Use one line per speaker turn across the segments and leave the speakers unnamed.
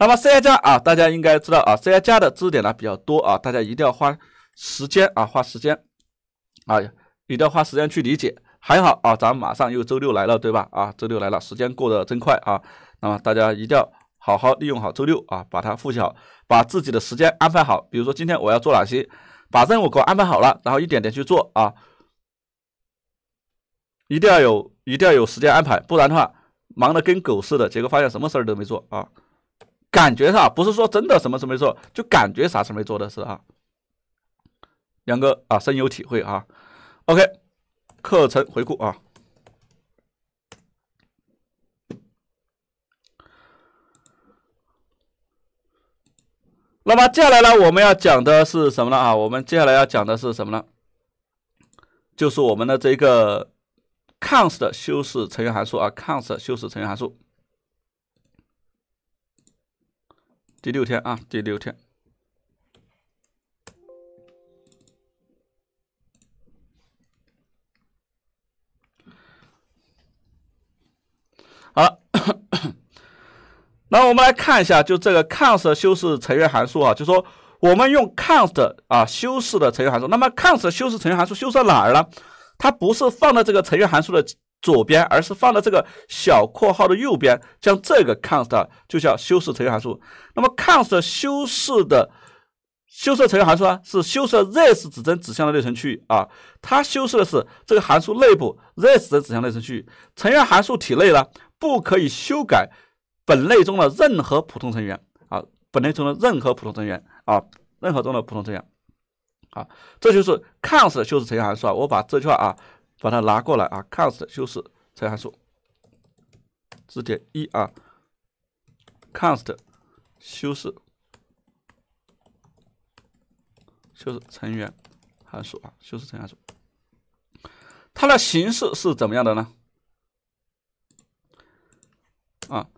那么 C 加加啊，大家应该知道啊，C 加加的知识点呢比较多啊，大家一定要花时间啊，花时间啊，一定要花时间去理解。还好啊，咱们马上又周六来了，对吧？啊，周六来了，时间过得真快啊。那么大家一定要好好利用好周六啊，把它复习好，把自己的时间安排好。比如说今天我要做哪些，把任务给我安排好了，然后一点点去做啊。一定要有，一定要有时间安排，不然的话，忙的跟狗似的，结果发现什么事儿都没做啊。感觉哈，不是说真的什么事没做，就感觉啥事没做的事啊。杨哥啊，深有体会啊。OK，课程回顾啊。那么接下来呢，我们要讲的是什么呢啊？我们接下来要讲的是什么呢？就是我们的这个 c o n s t 修饰成员函数啊 c o n s t 修饰成员函数。第六天啊，第六天。好，那我们来看一下，就这个 const 修饰成员函数啊，就说我们用 const 啊修饰的成员函数，那么 const 修饰成员函数修饰哪儿呢？它不是放在这个成员函数的。左边，而是放到这个小括号的右边，将这个 const 就叫修饰成员函数。那么 const 修饰的修饰成员函数呢，是修饰 this 指针指向的内存区域啊。它修饰的是这个函数内部 this 的指向内存区域。成员函数体内呢，不可以修改本类中的任何普通成员啊，本类中的任何普通成员啊，任何中的普通成员啊。这就是 const 修饰成员函数啊。我把这句话啊。把它拿过来啊，const 修饰成员函数，字典一啊，const 修饰修饰成员函数啊，修饰成员函数，它的形式是怎么样的呢？啊。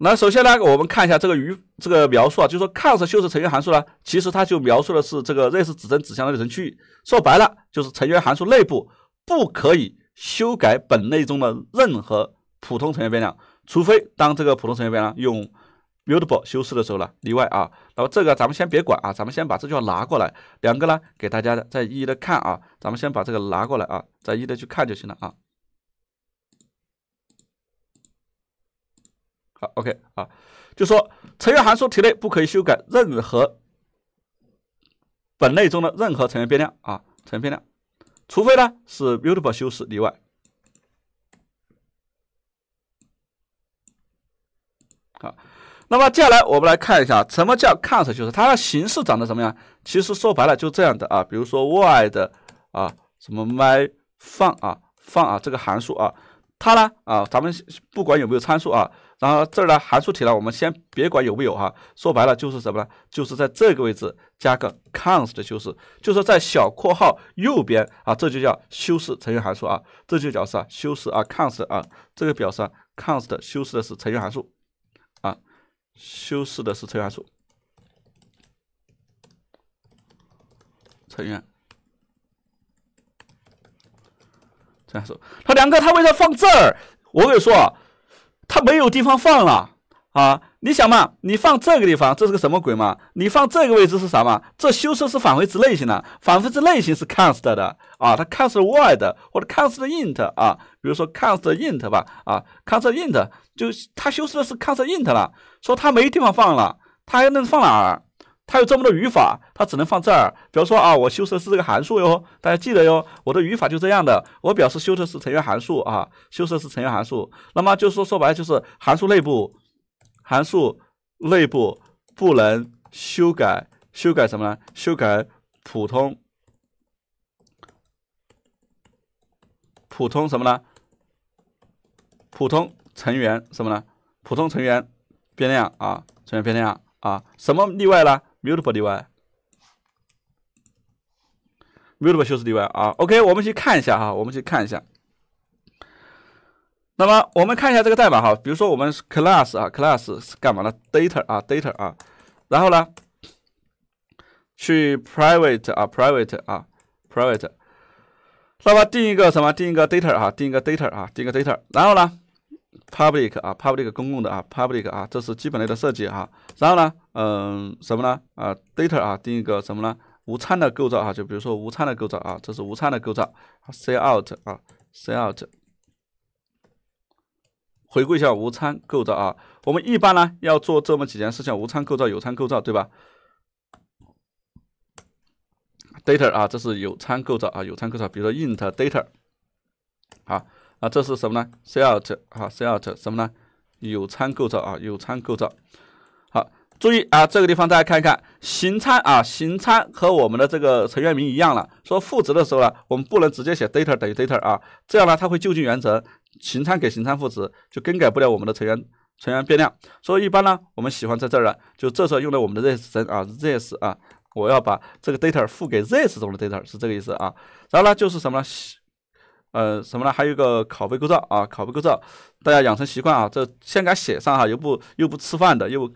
那首先呢，我们看一下这个余这个描述啊，就说 const 修饰成员函数呢，其实它就描述的是这个 this 指针指向的内存区域。说白了，就是成员函数内部不可以修改本类中的任何普通成员变量，除非当这个普通成员变量用 mutable 修饰的时候呢，例外啊。那么这个咱们先别管啊，咱们先把这句话拿过来，两个呢给大家再一一的看啊。咱们先把这个拿过来啊，再一一的去看就行了啊。好，OK 啊，就说成员函数体内不可以修改任何本类中的任何成员变量啊，成员变量，除非呢是 mutable 修饰例外。好，那么接下来我们来看一下什么叫 const 修饰，它的形式长得什么样？其实说白了就这样的啊，比如说 void 啊，什么 my fun 啊，fun 啊这个函数啊，它呢啊，咱们不管有没有参数啊。然后这儿呢，函数题呢，我们先别管有没有哈。说白了就是什么呢？就是在这个位置加个 count 的修饰，就是在小括号右边啊，这就叫修饰成员函数啊，这就表示啊修饰啊 count 啊，这个表示 count 修饰的是成员函数啊，修饰的是成员函数，成员，这样说。他两个他为啥放这儿？我跟你说啊。它没有地方放了啊！你想嘛，你放这个地方，这是个什么鬼嘛？你放这个位置是啥嘛？这修饰是返回值类型的，返回值类型是 const 的啊，它 const void 或者 const int 啊，比如说 const int 吧，啊，const int 就它修饰的是 const int 了，说它没地方放了，它还能放哪儿？它有这么多语法，它只能放这儿。比如说啊，我修饰的是这个函数哟，大家记得哟，我的语法就这样的。我表示修饰是成员函数啊，修饰是成员函数。那么就是说说白了，就是，函数内部，函数内部不能修改修改什么呢？修改普通普通什么呢？普通成员什么呢？普通成员变量啊，成员变量啊，什么例外呢？m u t i p l e D y m u t i p l e 修饰 D Y 啊。OK，我们去看一下哈，我们去看一下。那么我们看一下这个代码哈，比如说我们是 Class 啊，Class 是干嘛的？d a t a 啊，Data 啊，然后呢，去 Private 啊，Private 啊，Private。那么定一个什么？定一个 Data 啊，定一个 Data 啊，定一个 Data。然后呢？public 啊，public 公共的啊，public 啊，这是基本类的设计啊。然后呢，嗯，什么呢？啊，data 啊，定一个什么呢？无参的构造啊，就比如说无参的构造啊，这是无参的构造。say out 啊，say out。回顾一下无参构造啊，我们一般呢要做这么几件事情：无参构造、有参构造，对吧？data 啊，这是有参构造啊，有参构造，比如说 int data，好。啊，这是什么呢？set 啊，set 什么呢？有参构造啊，有参构造。好，注意啊，这个地方大家看一看，行参啊，行参和我们的这个成员名一样了。说赋值的时候呢，我们不能直接写 data 等于 data 啊，这样呢，它会就近原则，行参给行参赋值，就更改不了我们的成员成员变量。所以一般呢，我们喜欢在这儿呢，就这时候用到我们的 this 针啊，this 啊，我要把这个 data 赋给 this 中的 data，是这个意思啊。然后呢，就是什么？呢？呃，什么呢？还有一个拷贝构造啊，拷贝构造，大家养成习惯啊，这先给它写上哈，又不又不吃饭的，又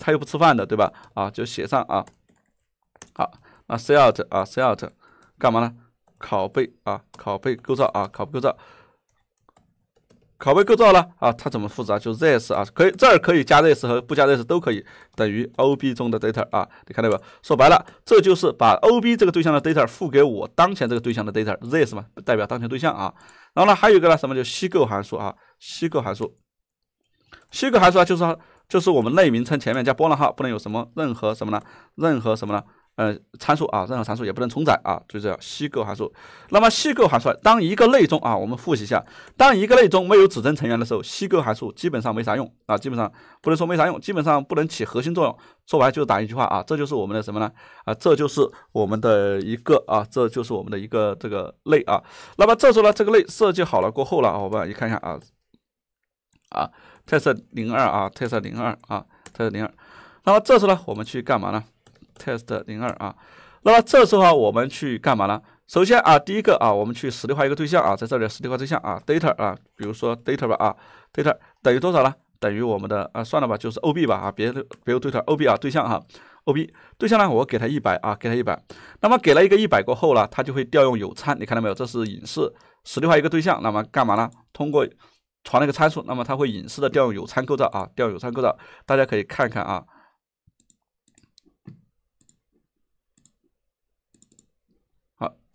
他又不吃饭的，对吧？啊，就写上啊。好，那 set 啊，set 干嘛呢？拷贝啊，拷贝构造啊，拷贝构造。拷贝构造呢？啊，它怎么复制啊？就 this 啊，可以这儿可以加 this 和不加 this 都可以，等于 ob 中的 data 啊，你看到没有？说白了，这就是把 ob 这个对象的 data 付给我当前这个对象的 data，this 嘛，代表当前对象啊。然后呢，还有一个呢，什么就虚构函数啊？虚构函数，虚构函数啊，就是就是我们类名称前面加波浪号，不能有什么任何什么呢？任何什么呢？呃，参数啊，任何参数也不能重载啊，就这样。虚构函数，那么虚构函数，当一个类中啊，我们复习一下，当一个类中没有指针成员的时候，虚构函数基本上没啥用啊，基本上不能说没啥用，基本上不能起核心作用。说白就是打一句话啊，这就是我们的什么呢？啊，这就是我们的一个啊，这就是我们的一个这个类啊。那么这时候呢，这个类设计好了过后了啊，我们看一下啊，啊，test 零二啊，test 零二啊，test 零二。那么这时候呢，我们去干嘛呢？test 零二啊，那么这时候啊，我们去干嘛呢？首先啊，第一个啊，我们去实例化一个对象啊，在这里实例化对象啊，data 啊，比如说 data 吧啊，data 等于多少呢？等于我们的啊，算了吧，就是 ob 吧啊，别的别用 data，ob 啊，对象哈，ob 对象呢，我给它一百啊，给它一百。那么给了一个一百过后呢，它就会调用有参，你看到没有？这是隐式实例化一个对象，那么干嘛呢？通过传了一个参数，那么它会隐式的调用有参构造啊，调用有参构造，大家可以看看啊。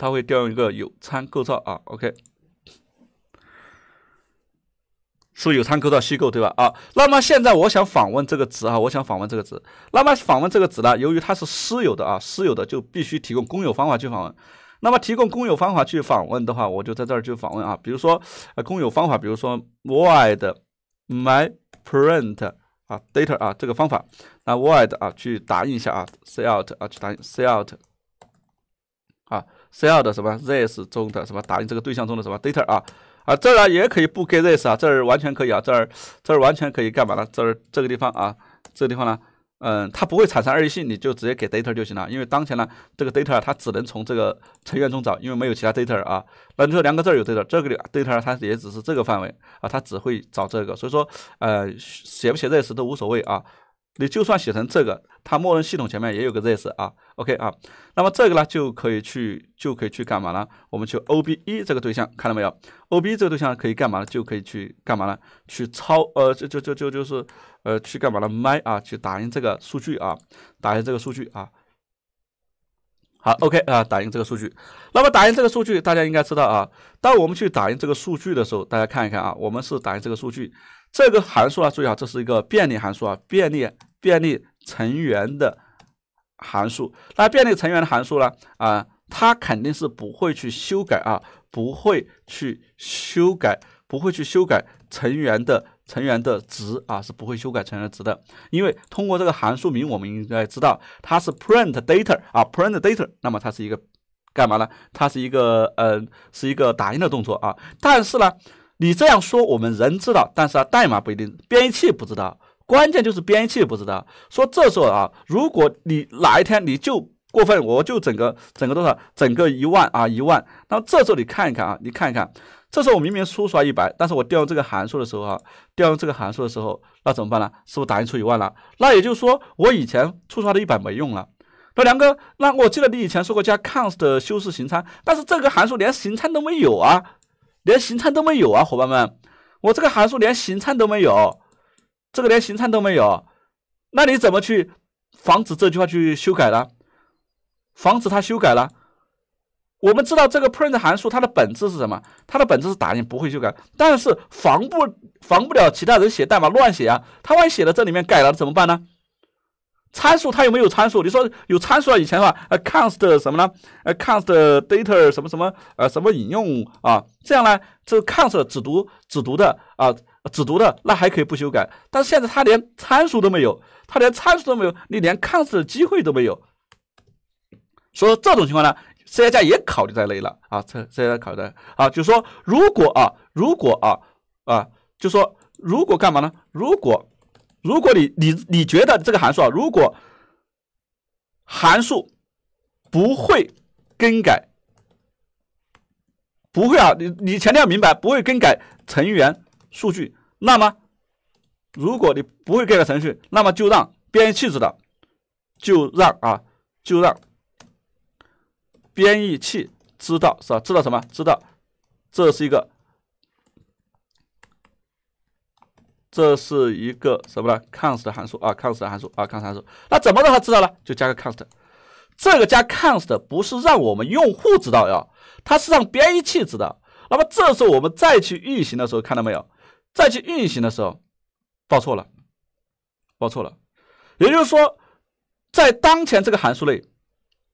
它会调用一个有参构造啊，OK，说有参构造虚构对吧？啊，那么现在我想访问这个值啊，我想访问这个值。那么访问这个值呢，由于它是私有的啊，私有的就必须提供公有方法去访问。那么提供公有方法去访问的话，我就在这儿去访问啊。比如说，呃，公有方法，比如说 void my print 啊 data 啊这个方法，那 void 啊去打印一下啊，say out 啊去打 say out 啊。s e l l 的什么 this 中的什么打印这个对象中的什么 data 啊啊这儿啊也可以不给 this 啊这儿完全可以啊这儿这儿完全可以干嘛呢这儿这个地方啊这个地方呢嗯它不会产生二义性你就直接给 data 就行了因为当前呢这个 data 它只能从这个成员中找因为没有其他 data 啊那你说两个字有 data 这个 data 它也只是这个范围啊它只会找这个所以说呃写不写 this 都无所谓啊。你就算写成这个，它默认系统前面也有个 this 啊，OK 啊，那么这个呢，就可以去，就可以去干嘛呢？我们去 OB 一这个对象，看到没有？OB 这个对象可以干嘛呢？就可以去干嘛呢？去抄，呃，就就就就就是，呃，去干嘛呢？麦啊，去打印这个数据啊，打印这个数据啊。好，OK 啊，打印这个数据。那么打印这个数据，大家应该知道啊。当我们去打印这个数据的时候，大家看一看啊，我们是打印这个数据。这个函数啊，注意啊，这是一个便利函数啊，便利便利成员的函数。那便利成员的函数呢，啊，它肯定是不会去修改啊，不会去修改，不会去修改成员的成员的值啊，是不会修改成员的值的。因为通过这个函数名，我们应该知道它是 print data 啊，print data。那么它是一个干嘛呢？它是一个呃，是一个打印的动作啊。但是呢。你这样说，我们人知道，但是啊，代码不一定，编译器不知道。关键就是编译器不知道。说这时候啊，如果你哪一天你就过分，我就整个整个多少，整个一万啊，一万。那这时候你看一看啊，你看一看，这时候我明明输出来一百，但是我调用这个函数的时候啊，调用这个函数的时候，那怎么办呢？是不是打印出一万了？那也就是说，我以前出出的一百没用了。那梁哥，那我记得你以前说过加 count 的修饰形参，但是这个函数连形参都没有啊。连行参都没有啊，伙伴们，我这个函数连行参都没有，这个连行参都没有，那你怎么去防止这句话去修改呢？防止它修改呢？我们知道这个 print 函数它的本质是什么？它的本质是打印，不会修改。但是防不防不了其他人写代码乱写啊？他万一写了这里面改了怎么办呢？参数它有没有参数？你说有参数啊？以前的话，呃，const 什么呢？呃，const data 什么什么？呃，什么引用啊？这样呢，这个 const 只读，只读的啊，只读的那还可以不修改。但是现在它连参数都没有，它连参数都没有，你连 const 的机会都没有。所以这种情况呢 c 加加也考虑在内了啊 c 加加考虑在啊，就是说如果啊，如果啊啊，就说如果干嘛呢？如果。如果你你你觉得这个函数啊，如果函数不会更改，不会啊，你你前调要明白不会更改成员数据，那么如果你不会更改程序，那么就让编译器知道，就让啊，就让编译器知道是吧？知道什么？知道这是一个。这是一个什么呢？const 函数啊，const 函数啊，const 函数。那怎么让它知道呢？就加个 const。这个加 const 不是让我们用户知道呀，它是让编译器知道。那么这时候我们再去运行的时候，看到没有？再去运行的时候，报错了，报错了。也就是说，在当前这个函数内，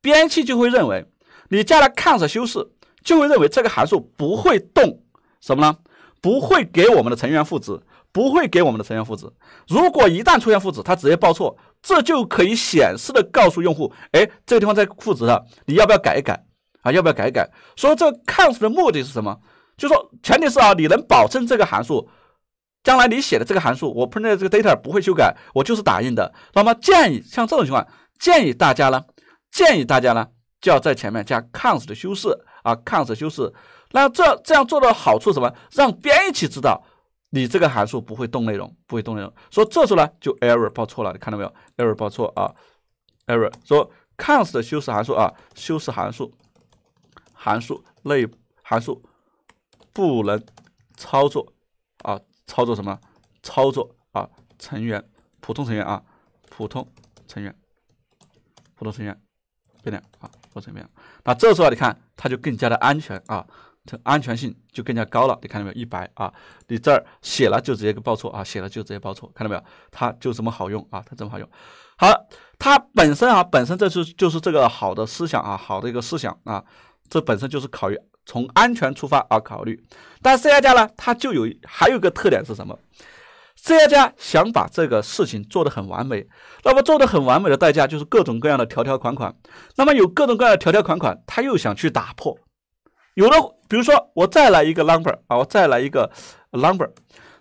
编译器就会认为你加了 const 修饰，就会认为这个函数不会动什么呢？不会给我们的成员赋值。不会给我们的成员赋值。如果一旦出现赋值，它直接报错，这就可以显示的告诉用户：哎，这个地方在复值上，你要不要改一改啊？要不要改一改？所以这个 count 的目的是什么？就说，前提是啊，你能保证这个函数，将来你写的这个函数，我 print 这个 data 不会修改，我就是打印的。那么建议像这种情况，建议大家呢，建议大家呢，就要在前面加 count 的修饰啊，count 修饰。那这这样做的好处什么？让编译器知道。你这个函数不会动内容，不会动内容，所以这时候呢就 error 报错了，你看到没有？error 报错啊，error。说 const 的修饰函数啊，修饰函数，函数类函数不能操作啊，操作什么？操作啊，成员普通成员啊，普通成员，普通成员变量啊，普通成员。那这时候你看它就更加的安全啊。安全性就更加高了，你看到没有？一百啊，你这儿写了就直接报错啊，写了就直接报错，看到没有？它就这么好用啊？它这么好用？好，它本身啊，本身这是就是这个好的思想啊，好的一个思想啊，这本身就是考虑从安全出发而考虑。但 C 加呢，它就有还有个特点是什么？C 加想把这个事情做得很完美，那么做得很完美的代价就是各种各样的条条款款。那么有各种各样的条条款款，他又想去打破。有的，比如说我再来一个 number 啊，我再来一个 number，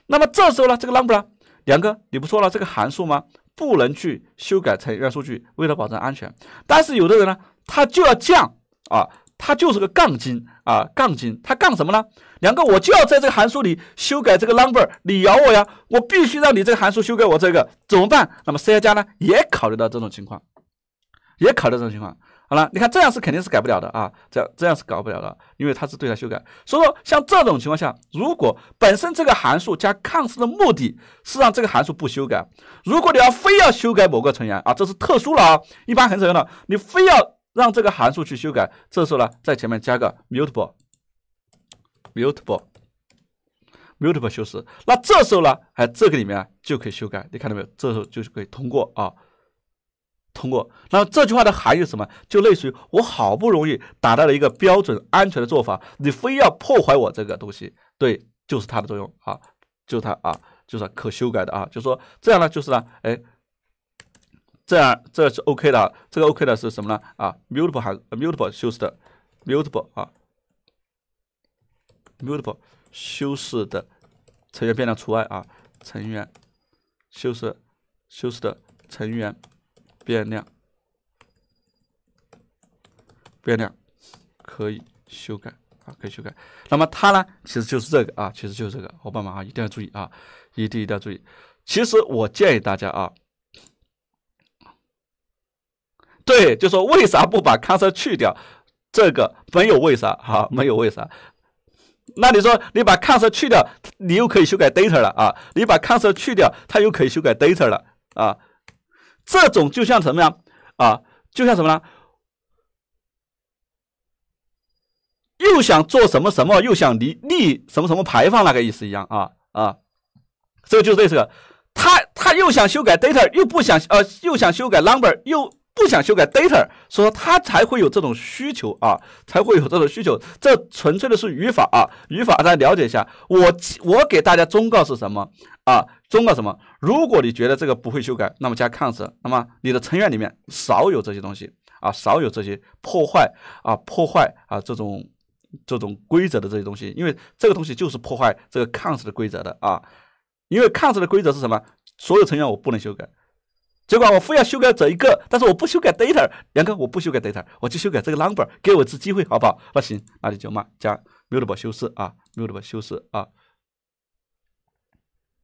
那么这时候呢，这个 number 啊，梁哥，你不说了这个函数吗？不能去修改成员数据，为了保证安全。但是有的人呢，他就要降啊，他就是个杠精啊，杠精，他杠什么呢？梁哥，我就要在这个函数里修改这个 number，你咬我呀，我必须让你这个函数修改我这个，怎么办？那么 C 加加呢，也考虑到这种情况，也考虑到这种情况。好了，你看这样是肯定是改不了的啊，这样这样是搞不了的，因为它是对它修改。所以说像这种情况下，如果本身这个函数加 const 的目的是让这个函数不修改，如果你要非要修改某个成员啊，这是特殊了啊，一般很少用的。你非要让这个函数去修改，这时候呢，在前面加个 mutable mutable mutable 修饰，那这时候呢，哎，这个里面就可以修改，你看到没有？这时候就是可以通过啊。通过，那这句话的含义是什么？就类似于我好不容易达到了一个标准安全的做法，你非要破坏我这个东西，对，就是它的作用啊，就是它啊，就是可修改的啊，就说这样呢，就是呢，哎，这样这是 OK 的，这个 OK 的是什么呢？啊，mutable 含 mutable 修饰的 mutable 啊，mutable 修饰的成员变量除外啊，成员修饰修饰的成员。变量，变量可以修改啊，可以修改。那么它呢，其实就是这个啊，其实就是这个。伙伴们啊，一定要注意啊，一定一定要注意。其实我建议大家啊，对，就说为啥不把 c o n e r 去掉？这个没有为啥，好，没有为啥。那你说你把 c o n e r 去掉，你又可以修改 data 了啊？你把 c o n e r 去掉，它又可以修改 data 了啊？这种就像什么呀？啊，就像什么呢？又想做什么什么，又想离立什么什么排放那个意思一样啊啊！这个就是这个，他他又想修改 data，又不想呃，又想修改 number，又。不想修改 data，说他才会有这种需求啊，才会有这种需求。这纯粹的是语法啊，语法大家了解一下。我我给大家忠告是什么啊？忠告什么？如果你觉得这个不会修改，那么加 const，那么你的成员里面少有这些东西啊，少有这些破坏啊，破坏啊这种这种规则的这些东西。因为这个东西就是破坏这个 const 的规则的啊。因为 const 的规则是什么？所有成员我不能修改。尽管我非要修改这一个，但是我不修改 data，梁哥，我不修改 data，我就修改这个 number，给我一次机会，好不好？那行，那就骂加 mutable 修饰啊，mutable 修饰啊，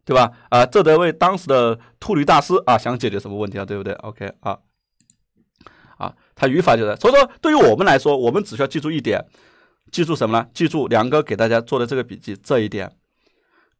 对吧？啊，这得为当时的秃驴大师啊，想解决什么问题啊，对不对？OK，啊，啊，它语法就是，所以说对于我们来说，我们只需要记住一点，记住什么呢？记住梁哥给大家做的这个笔记，这一点。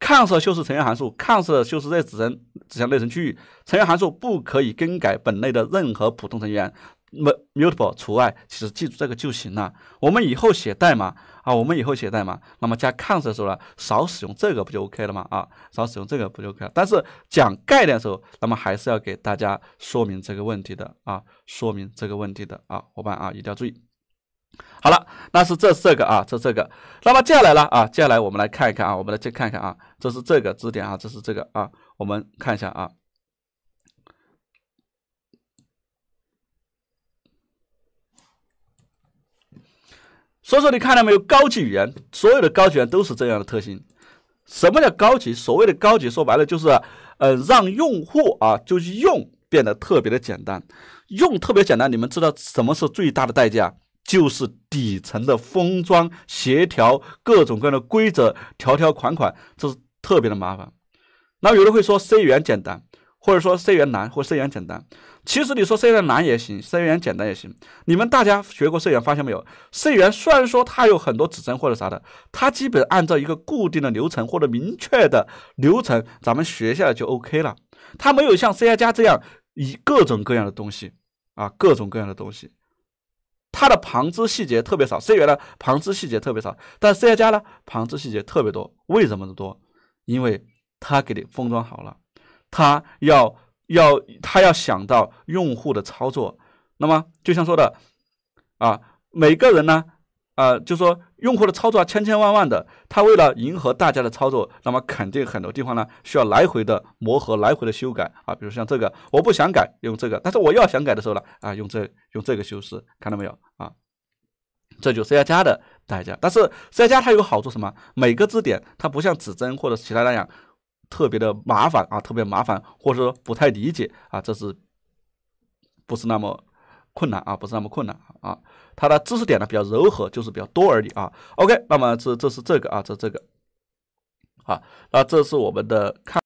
抗色修饰成员函数抗色修饰在指针指向内存区域，成员函数不可以更改本类的任何普通成员，mut multiple 除外。其实记住这个就行了。我们以后写代码啊，我们以后写代码，那么加抗色的时候呢，少使用这个不就 OK 了吗？啊，少使用这个不就 OK？了？但是讲概念的时候，那么还是要给大家说明这个问题的啊，说明这个问题的啊，伙伴啊，一定要注意。好了，那是这是这个啊，这这个。那么接下来呢啊，接下来我们来看一看啊，我们来再看看啊，这是这个知识点啊，这是这个啊，我们看一下啊。所以说你看到没有，高级语言所有的高级语言都是这样的特性。什么叫高级？所谓的高级，说白了就是，嗯，让用户啊就用变得特别的简单，用特别简单。你们知道什么是最大的代价？就是底层的封装、协调各种各样的规则、条条款款，这是特别的麻烦。那有人会说 C 语言简单，或者说 C 语言难，或 C 语言简单。其实你说 C 语言难也行，C 语言简单也行。你们大家学过 C 语言，发现没有？C 语言虽然说它有很多指针或者啥的，它基本按照一个固定的流程或者明确的流程，咱们学下来就 OK 了。它没有像 c i 加这样以各种各样的东西啊，各种各样的东西。它的旁支细节特别少，C 言呢旁支细节特别少，但 C 加加呢旁支细节特别多。为什么多？因为它给你封装好了，它要要它要想到用户的操作。那么就像说的啊，每个人呢。啊，就说用户的操作千千万万的，他为了迎合大家的操作，那么肯定很多地方呢需要来回的磨合，来回的修改啊。比如像这个，我不想改用这个，但是我要想改的时候呢，啊，用这用这个修饰，看到没有啊？这就是 C 加加的代价。但是 C 加加它有好处什么？每个字典它不像指针或者其他那样特别的麻烦啊，特别麻烦，或者说不太理解啊，这是不是那么？困难啊，不是那么困难啊，它的知识点呢比较柔和，就是比较多而已啊。OK，那么这这是这个啊，这这个啊，那这是我们的看。